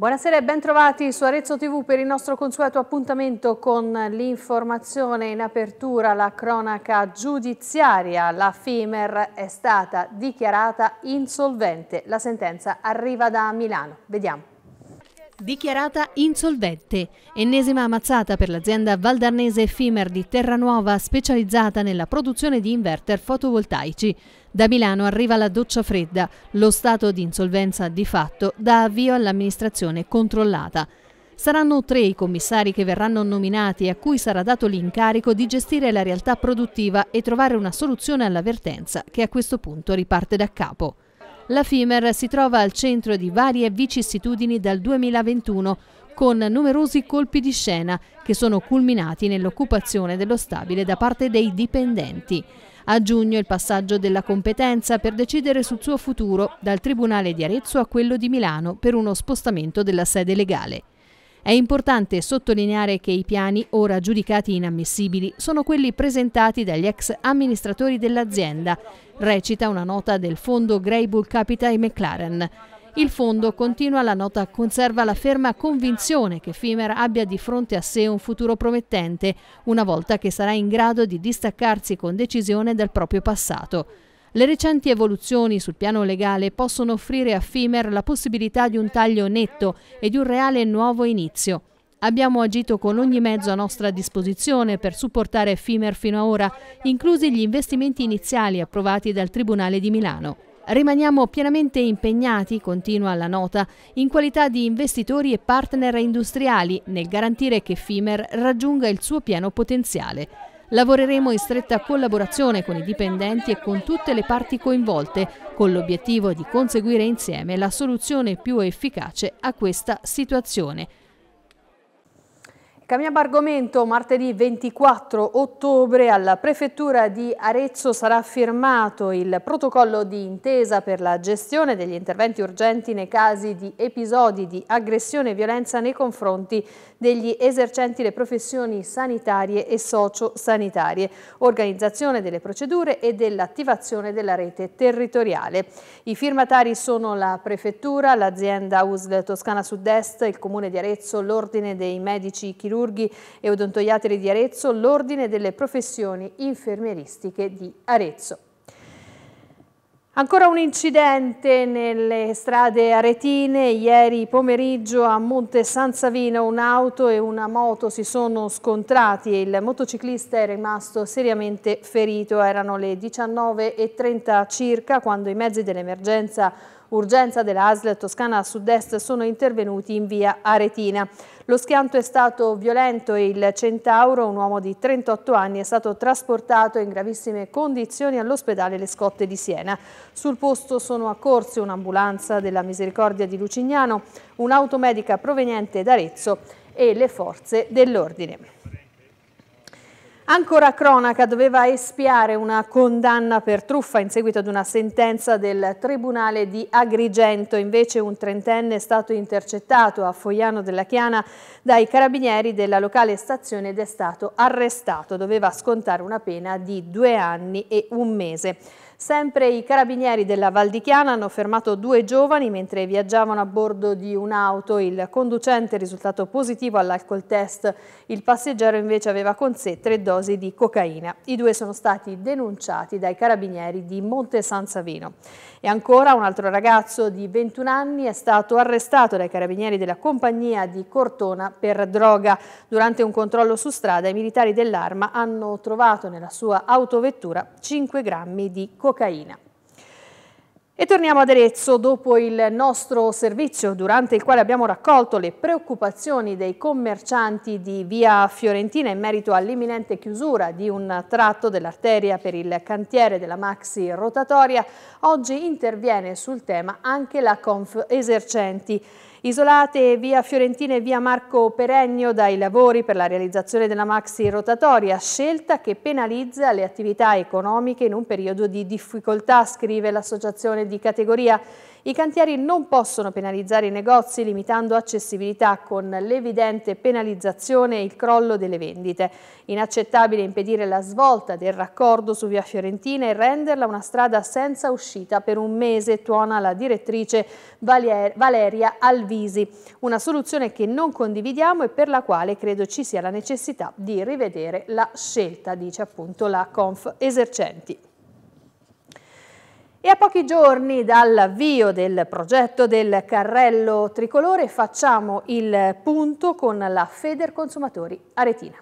Buonasera e bentrovati su Arezzo TV per il nostro consueto appuntamento con l'informazione in apertura, la cronaca giudiziaria. La FIMER è stata dichiarata insolvente. La sentenza arriva da Milano. Vediamo. Dichiarata insolvente, ennesima ammazzata per l'azienda valdarnese Fimer di Terranuova specializzata nella produzione di inverter fotovoltaici. Da Milano arriva la doccia fredda, lo stato di insolvenza di fatto dà avvio all'amministrazione controllata. Saranno tre i commissari che verranno nominati e a cui sarà dato l'incarico di gestire la realtà produttiva e trovare una soluzione all'avvertenza che a questo punto riparte da capo. La FIMER si trova al centro di varie vicissitudini dal 2021 con numerosi colpi di scena che sono culminati nell'occupazione dello stabile da parte dei dipendenti. A giugno il passaggio della competenza per decidere sul suo futuro dal Tribunale di Arezzo a quello di Milano per uno spostamento della sede legale. È importante sottolineare che i piani ora giudicati inammissibili sono quelli presentati dagli ex amministratori dell'azienda, recita una nota del fondo Greybull Capital McLaren. Il fondo, continua la nota, conserva la ferma convinzione che Fimer abbia di fronte a sé un futuro promettente, una volta che sarà in grado di distaccarsi con decisione dal proprio passato. Le recenti evoluzioni sul piano legale possono offrire a Fimer la possibilità di un taglio netto e di un reale nuovo inizio. Abbiamo agito con ogni mezzo a nostra disposizione per supportare Fimer fino ad ora, inclusi gli investimenti iniziali approvati dal Tribunale di Milano. Rimaniamo pienamente impegnati, continua la nota, in qualità di investitori e partner industriali nel garantire che FIMER raggiunga il suo pieno potenziale. Lavoreremo in stretta collaborazione con i dipendenti e con tutte le parti coinvolte, con l'obiettivo di conseguire insieme la soluzione più efficace a questa situazione. Cambiamo argomento, martedì 24 ottobre alla Prefettura di Arezzo sarà firmato il protocollo di intesa per la gestione degli interventi urgenti nei casi di episodi di aggressione e violenza nei confronti degli esercenti le professioni sanitarie e sociosanitarie, organizzazione delle procedure e dell'attivazione della rete territoriale. I firmatari sono la Prefettura, l'azienda USL Toscana Sud-Est, il Comune di Arezzo, l'Ordine dei Medici Chirurgici, chirurghi e odontoiatri di Arezzo, l'Ordine delle professioni infermieristiche di Arezzo. Ancora un incidente nelle strade aretine, ieri pomeriggio a Monte San Savino un'auto e una moto si sono scontrati e il motociclista è rimasto seriamente ferito, erano le 19.30 circa quando i mezzi dell'emergenza urgenza dell'ASL Toscana sud-est sono intervenuti in via Aretina. Lo schianto è stato violento e il centauro, un uomo di 38 anni, è stato trasportato in gravissime condizioni all'ospedale Le Scotte di Siena. Sul posto sono accorsi un'ambulanza della Misericordia di Lucignano, un'automedica proveniente da Arezzo e le forze dell'ordine. Ancora cronaca doveva espiare una condanna per truffa in seguito ad una sentenza del Tribunale di Agrigento. Invece un trentenne è stato intercettato a Fogliano della Chiana dai carabinieri della locale stazione ed è stato arrestato. Doveva scontare una pena di due anni e un mese. Sempre i carabinieri della Valdichiana hanno fermato due giovani mentre viaggiavano a bordo di un'auto. Il conducente è risultato positivo all'alcol test, il passeggero invece aveva con sé tre dosi di cocaina. I due sono stati denunciati dai carabinieri di Monte San Savino. E ancora un altro ragazzo di 21 anni è stato arrestato dai carabinieri della compagnia di Cortona per droga. Durante un controllo su strada i militari dell'arma hanno trovato nella sua autovettura 5 grammi di cocaina cocaina. E torniamo ad Arezzo dopo il nostro servizio durante il quale abbiamo raccolto le preoccupazioni dei commercianti di via Fiorentina in merito all'imminente chiusura di un tratto dell'arteria per il cantiere della maxi rotatoria. Oggi interviene sul tema anche la Conf Esercenti. Isolate via Fiorentina e via Marco Perennio dai lavori per la realizzazione della maxi rotatoria, scelta che penalizza le attività economiche in un periodo di difficoltà, scrive l'associazione di categoria. I cantieri non possono penalizzare i negozi limitando accessibilità con l'evidente penalizzazione e il crollo delle vendite. Inaccettabile impedire la svolta del raccordo su via Fiorentina e renderla una strada senza uscita per un mese, tuona la direttrice Valeria Alvino avvisi, una soluzione che non condividiamo e per la quale credo ci sia la necessità di rivedere la scelta, dice appunto la Conf Esercenti. E a pochi giorni dall'avvio del progetto del carrello tricolore facciamo il punto con la Feder Consumatori Aretina.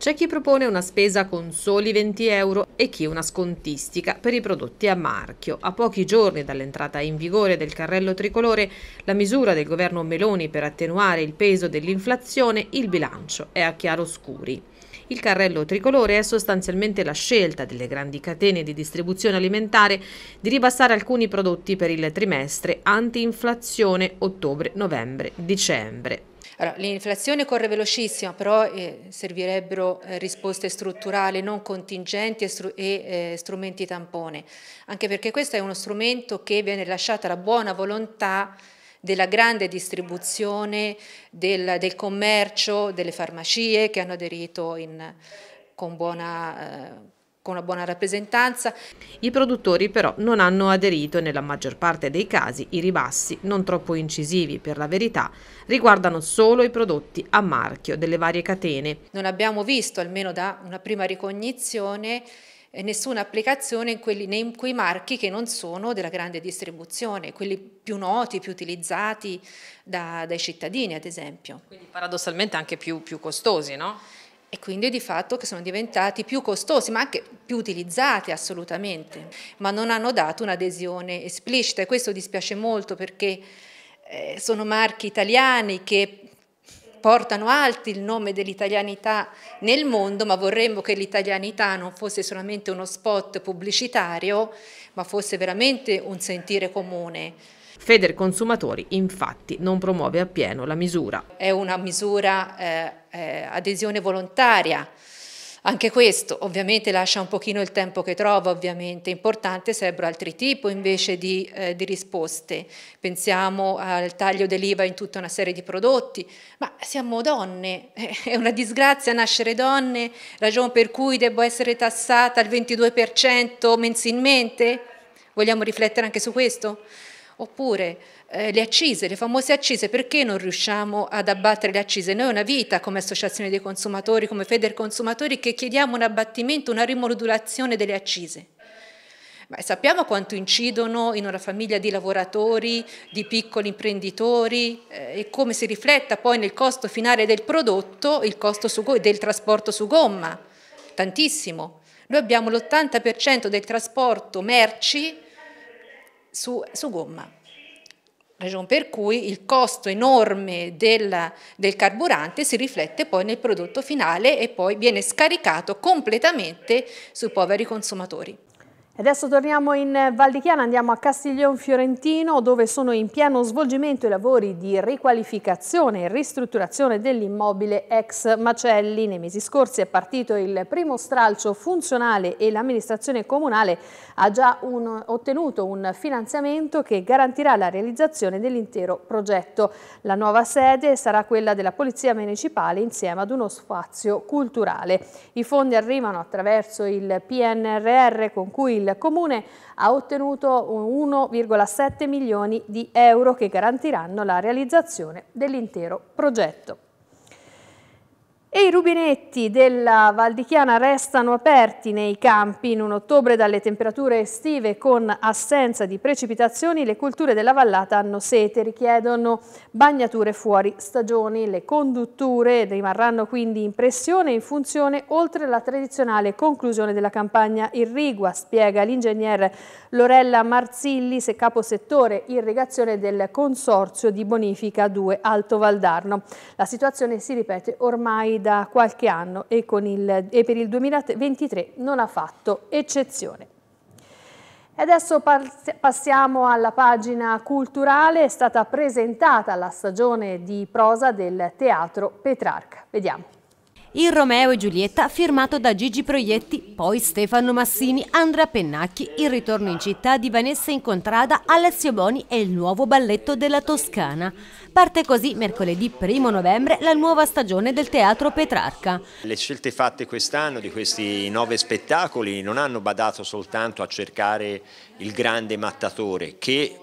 C'è chi propone una spesa con soli 20 euro e chi una scontistica per i prodotti a marchio. A pochi giorni dall'entrata in vigore del carrello tricolore, la misura del governo Meloni per attenuare il peso dell'inflazione, il bilancio è a chiaroscuri. Il carrello tricolore è sostanzialmente la scelta delle grandi catene di distribuzione alimentare di ribassare alcuni prodotti per il trimestre antinflazione ottobre ottobre-novembre-dicembre. Allora, l'inflazione corre velocissima, però eh, servirebbero eh, risposte strutturali, non contingenti e, stru e eh, strumenti tampone, anche perché questo è uno strumento che viene lasciato alla buona volontà della grande distribuzione, del, del commercio, delle farmacie che hanno aderito in, con buona eh, con una buona rappresentanza. I produttori però non hanno aderito e nella maggior parte dei casi i ribassi, non troppo incisivi per la verità, riguardano solo i prodotti a marchio delle varie catene. Non abbiamo visto, almeno da una prima ricognizione, eh, nessuna applicazione in, quelli, in quei marchi che non sono della grande distribuzione, quelli più noti, più utilizzati da, dai cittadini ad esempio. Quindi paradossalmente anche più, più costosi, no? e quindi di fatto che sono diventati più costosi, ma anche più utilizzati assolutamente, ma non hanno dato un'adesione esplicita e questo dispiace molto perché eh, sono marchi italiani che portano alti il nome dell'italianità nel mondo, ma vorremmo che l'italianità non fosse solamente uno spot pubblicitario, ma fosse veramente un sentire comune. Feder Consumatori infatti non promuove appieno la misura. È una misura eh, eh, adesione volontaria. Anche questo ovviamente lascia un pochino il tempo che trova, ovviamente importante sarebbero altri tipi invece di, eh, di, risposte. Pensiamo al taglio dell'IVA in tutta una serie di prodotti, ma siamo donne, è una disgrazia nascere donne, ragione per cui debbo essere tassata al 22% mensilmente? Vogliamo riflettere anche su questo? Oppure eh, le accise, le famose accise, perché non riusciamo ad abbattere le accise? Noi una vita come associazione dei consumatori, come Feder Consumatori, che chiediamo un abbattimento, una rimodulazione delle accise. Ma sappiamo quanto incidono in una famiglia di lavoratori, di piccoli imprenditori eh, e come si rifletta poi nel costo finale del prodotto, il costo del trasporto su gomma, tantissimo. Noi abbiamo l'80% del trasporto merci su, su gomma. Ragione per cui il costo enorme del, del, carburante si riflette poi nel prodotto finale e poi viene scaricato completamente sui poveri consumatori. Adesso torniamo in eh, Val di Chiana, andiamo a Castiglione Fiorentino dove sono in pieno svolgimento i lavori di riqualificazione e ristrutturazione dell'immobile ex Macelli. Nei mesi scorsi è partito il primo stralcio funzionale e l'amministrazione comunale ha già un, ottenuto un finanziamento che garantirà la realizzazione dell'intero progetto. La nuova sede sarà quella della Polizia Municipale insieme ad uno spazio culturale. I fondi arrivano attraverso il PNRR con cui il Comune ha ottenuto 1,7 milioni di euro che garantiranno la realizzazione dell'intero progetto rubinetti della Valdichiana restano aperti nei campi. In un ottobre dalle temperature estive con assenza di precipitazioni le culture della vallata hanno sete, richiedono bagnature fuori stagioni. Le condutture rimarranno quindi in pressione e in funzione oltre la tradizionale conclusione della campagna irrigua, spiega l'ingegner Lorella Marzilli, capo settore irrigazione del Consorzio di Bonifica 2 Alto Valdarno. La situazione si ripete ormai da qualche anno e, il, e per il 2023 non ha fatto eccezione. Adesso passiamo alla pagina culturale, è stata presentata la stagione di prosa del Teatro Petrarca. Vediamo. Il Romeo e Giulietta firmato da Gigi Proietti, poi Stefano Massini, Andrea Pennacchi, il ritorno in città di Vanessa Incontrada, Alessio Boni e il nuovo balletto della Toscana. Parte così mercoledì 1 novembre la nuova stagione del Teatro Petrarca. Le scelte fatte quest'anno di questi nove spettacoli non hanno badato soltanto a cercare il grande mattatore che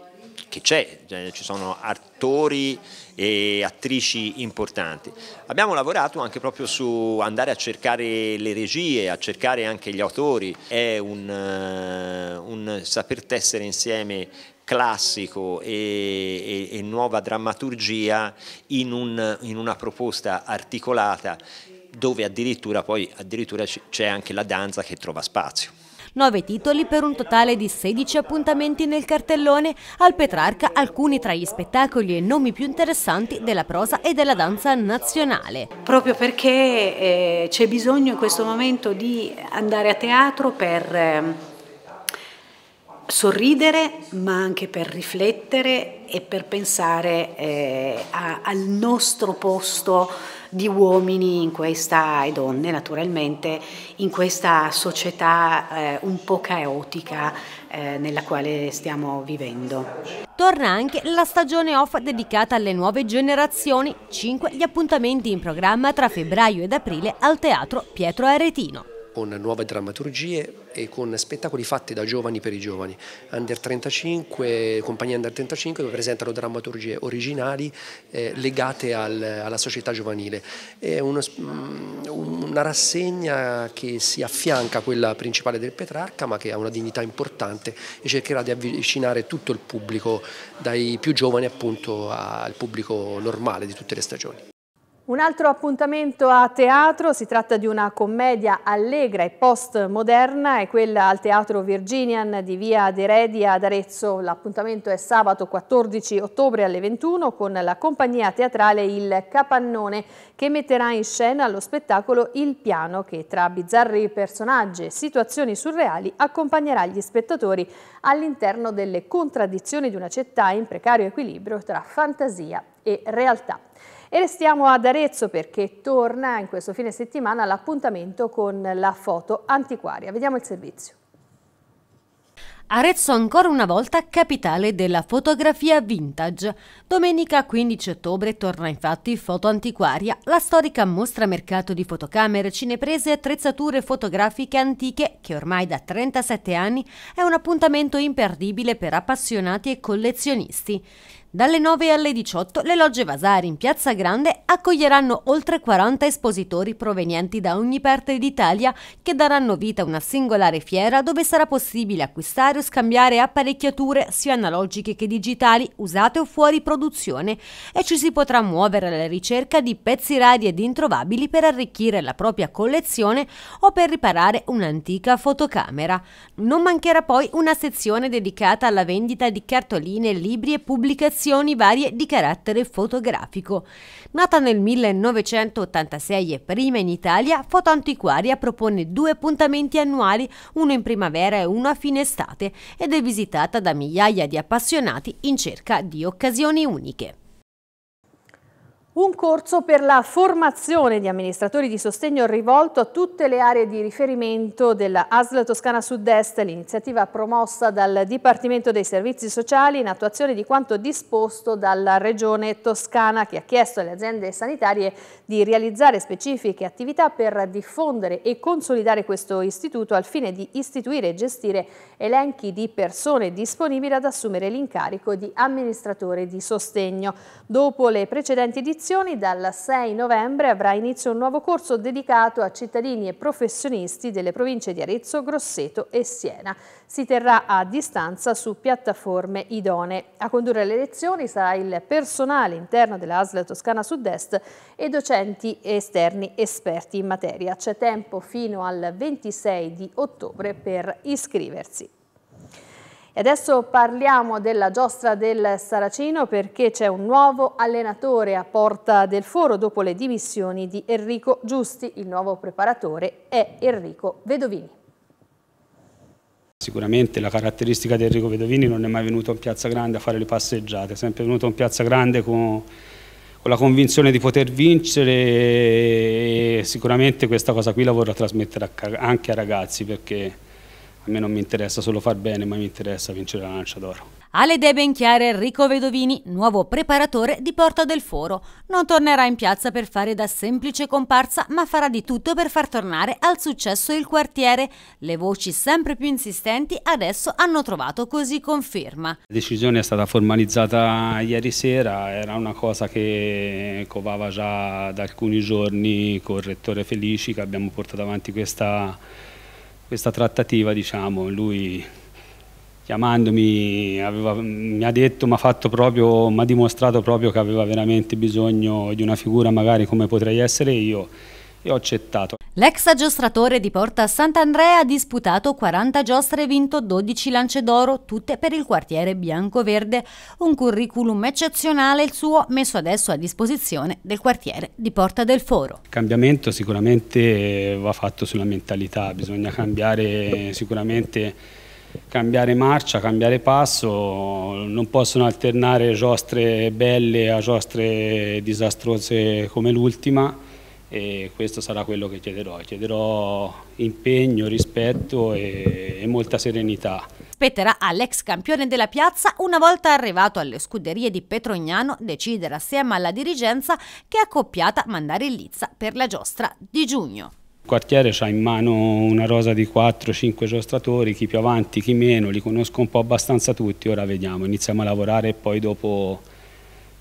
che c'è, cioè, ci sono attori e attrici importanti. Abbiamo lavorato anche proprio su andare a cercare le regie, a cercare anche gli autori, è un, eh, un saper tessere insieme classico e, e, e nuova drammaturgia in, un, in una proposta articolata dove addirittura poi c'è anche la danza che trova spazio. 9 titoli per un totale di 16 appuntamenti nel cartellone, al Petrarca alcuni tra gli spettacoli e nomi più interessanti della prosa e della danza nazionale. Proprio perché eh, c'è bisogno in questo momento di andare a teatro per... Eh, sorridere, ma anche per riflettere e per pensare eh, a, al nostro posto di uomini questa, e donne naturalmente in questa società eh, un po' caotica eh, nella quale stiamo vivendo. Torna anche la stagione off dedicata alle nuove generazioni, 5 gli appuntamenti in programma tra febbraio ed aprile al Teatro Pietro Aretino con nuove drammaturgie e con spettacoli fatti da giovani per i giovani. Under 35, compagnie Under 35 che presentano drammaturgie originali eh, legate al, alla società giovanile. È uno, mm, una rassegna che si affianca a quella principale del Petrarca ma che ha una dignità importante e cercherà di avvicinare tutto il pubblico, dai più giovani appunto al pubblico normale di tutte le stagioni. Un altro appuntamento a teatro, si tratta di una commedia allegra e postmoderna, è quella al Teatro Virginian di Via Deredi ad Arezzo. L'appuntamento è sabato 14 ottobre alle 21 con la compagnia teatrale Il Capannone che metterà in scena lo spettacolo Il Piano che tra bizzarri personaggi e situazioni surreali accompagnerà gli spettatori all'interno delle contraddizioni di una città in precario equilibrio tra fantasia e realtà. E restiamo ad Arezzo perché torna in questo fine settimana l'appuntamento con la foto antiquaria. Vediamo il servizio. Arezzo ancora una volta capitale della fotografia vintage. Domenica 15 ottobre torna infatti Foto Antiquaria, la storica mostra mercato di fotocamere, cineprese e attrezzature fotografiche antiche che ormai da 37 anni è un appuntamento imperdibile per appassionati e collezionisti. Dalle 9 alle 18 le logge Vasari in Piazza Grande accoglieranno oltre 40 espositori provenienti da ogni parte d'Italia che daranno vita a una singolare fiera dove sarà possibile acquistare o scambiare apparecchiature sia analogiche che digitali usate o fuori produzione e ci si potrà muovere alla ricerca di pezzi radi ed introvabili per arricchire la propria collezione o per riparare un'antica fotocamera. Non mancherà poi una sezione dedicata alla vendita di cartoline, libri e pubblicazioni collezioni varie di carattere fotografico. Nata nel 1986 e prima in Italia, Foto Antiquaria propone due appuntamenti annuali, uno in primavera e uno a fine estate, ed è visitata da migliaia di appassionati in cerca di occasioni uniche un corso per la formazione di amministratori di sostegno rivolto a tutte le aree di riferimento della ASL Toscana Sud-Est, l'iniziativa promossa dal Dipartimento dei Servizi Sociali in attuazione di quanto disposto dalla Regione Toscana che ha chiesto alle aziende sanitarie di realizzare specifiche attività per diffondere e consolidare questo istituto al fine di istituire e gestire elenchi di persone disponibili ad assumere l'incarico di amministratore di sostegno. Dopo le precedenti edizioni iscrizioni, dal 6 novembre avrà inizio un nuovo corso dedicato a cittadini e professionisti delle province di Arezzo, Grosseto e Siena. Si terrà a distanza su piattaforme idonee. A condurre le lezioni sarà il personale interno dell'ASL Toscana Sud-Est e docenti esterni esperti in materia. C'è tempo fino al 26 di ottobre per iscriversi. E adesso parliamo della giostra del Saracino perché c'è un nuovo allenatore a Porta del Foro dopo le dimissioni di Enrico Giusti. Il nuovo preparatore è Enrico Vedovini. Sicuramente la caratteristica di Enrico Vedovini non è mai venuto in Piazza Grande a fare le passeggiate, è sempre venuto in Piazza Grande con, con la convinzione di poter vincere e sicuramente questa cosa qui la vorrà trasmettere anche ai ragazzi perché a me non mi interessa solo far bene, ma mi interessa vincere la lancia d'oro. Alle idee ben chiare Enrico Vedovini, nuovo preparatore di Porta del Foro. Non tornerà in piazza per fare da semplice comparsa, ma farà di tutto per far tornare al successo il quartiere. Le voci sempre più insistenti adesso hanno trovato così conferma. La decisione è stata formalizzata ieri sera, era una cosa che covava già da alcuni giorni con il rettore Felici che abbiamo portato avanti questa questa trattativa, diciamo, lui chiamandomi aveva, mi ha detto, mi ha, fatto proprio, mi ha dimostrato proprio che aveva veramente bisogno di una figura magari come potrei essere io e ho accettato. L'ex giostratore di Porta Sant'Andrea ha disputato 40 giostre e vinto 12 lance d'oro, tutte per il quartiere bianco-verde. Un curriculum eccezionale il suo, messo adesso a disposizione del quartiere di Porta del Foro. Il cambiamento sicuramente va fatto sulla mentalità, bisogna cambiare sicuramente cambiare marcia, cambiare passo, non possono alternare giostre belle a giostre disastrose come l'ultima e questo sarà quello che chiederò. Chiederò impegno, rispetto e, e molta serenità. Spetterà all'ex campione della piazza, una volta arrivato alle scuderie di Petrognano, decidere assieme alla dirigenza che è accoppiata mandare in lizza per la giostra di giugno. Il quartiere ha in mano una rosa di 4-5 giostratori, chi più avanti, chi meno, li conosco un po' abbastanza tutti, ora vediamo, iniziamo a lavorare e poi dopo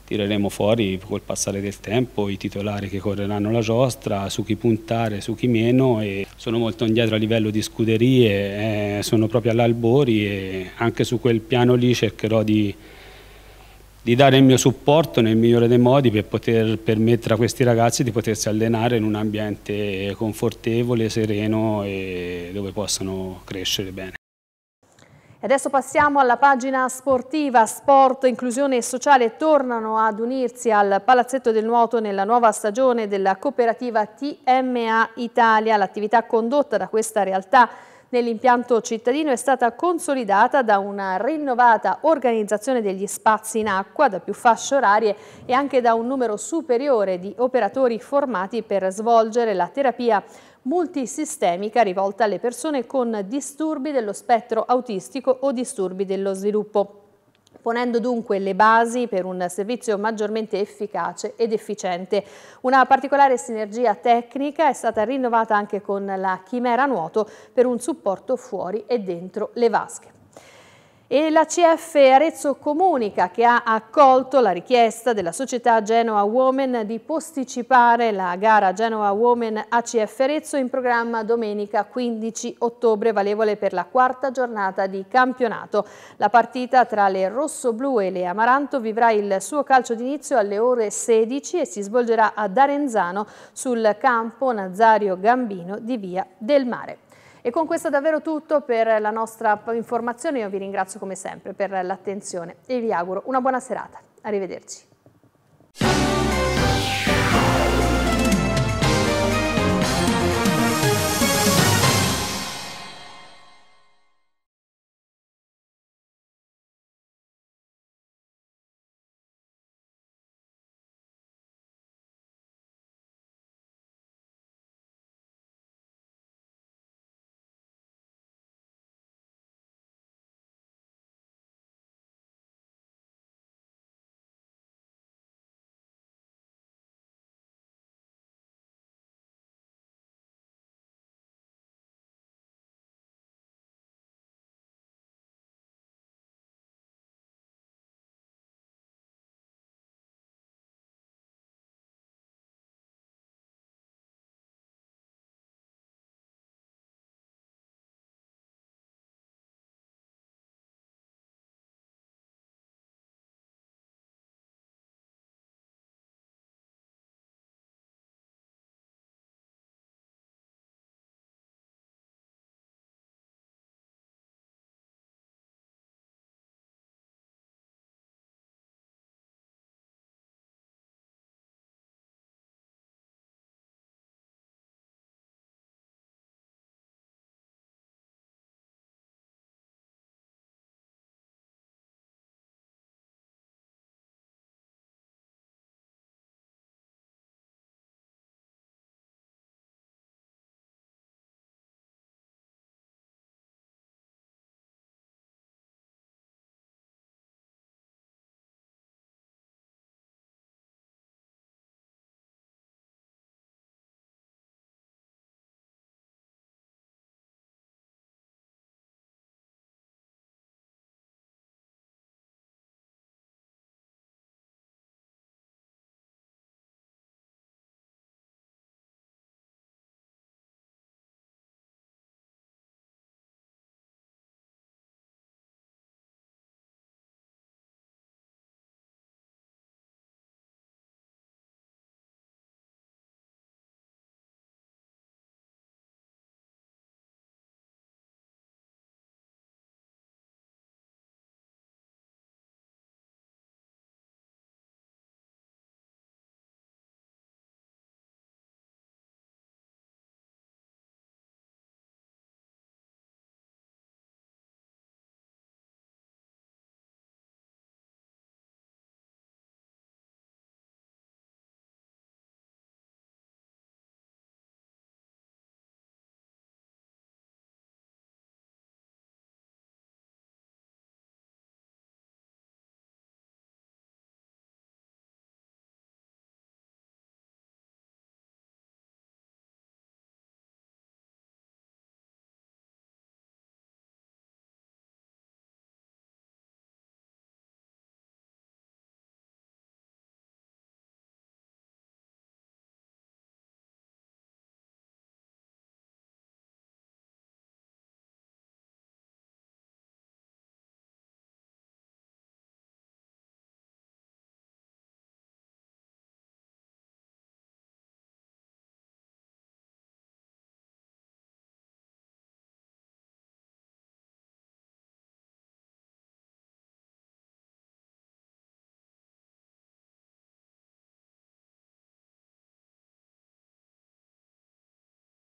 tireremo fuori col passare del tempo i titolari che correranno la giostra, su chi puntare, su chi meno e sono molto indietro a livello di scuderie, eh, sono proprio all'Albori e anche su quel piano lì cercherò di, di, dare il mio supporto nel migliore dei modi per poter permettere a questi ragazzi di potersi allenare in un ambiente confortevole, sereno e dove possano crescere bene. Adesso passiamo alla pagina sportiva, sport, inclusione sociale tornano ad unirsi al Palazzetto del Nuoto nella nuova stagione della cooperativa TMA Italia. L'attività condotta da questa realtà nell'impianto cittadino è stata consolidata da una rinnovata organizzazione degli spazi in acqua, da più fasce orarie e anche da un numero superiore di operatori formati per svolgere la terapia multisistemica rivolta alle persone con disturbi dello spettro autistico o disturbi dello sviluppo ponendo dunque le basi per un servizio maggiormente efficace ed efficiente. Una particolare sinergia tecnica è stata rinnovata anche con la Chimera Nuoto per un supporto fuori e dentro le vasche e la CF Arezzo Comunica che ha accolto la richiesta della società Genoa Women di posticipare la gara Genoa Women ACF Arezzo in programma domenica 15 ottobre valevole per la quarta giornata di campionato. La partita tra le rossoblu e le amaranto vivrà il suo calcio d'inizio alle ore 16 e si svolgerà ad Arenzano sul campo Nazario Gambino di Via del Mare. E con questo è davvero tutto per la nostra informazione, io vi ringrazio come sempre per l'attenzione e vi auguro una buona serata. Arrivederci.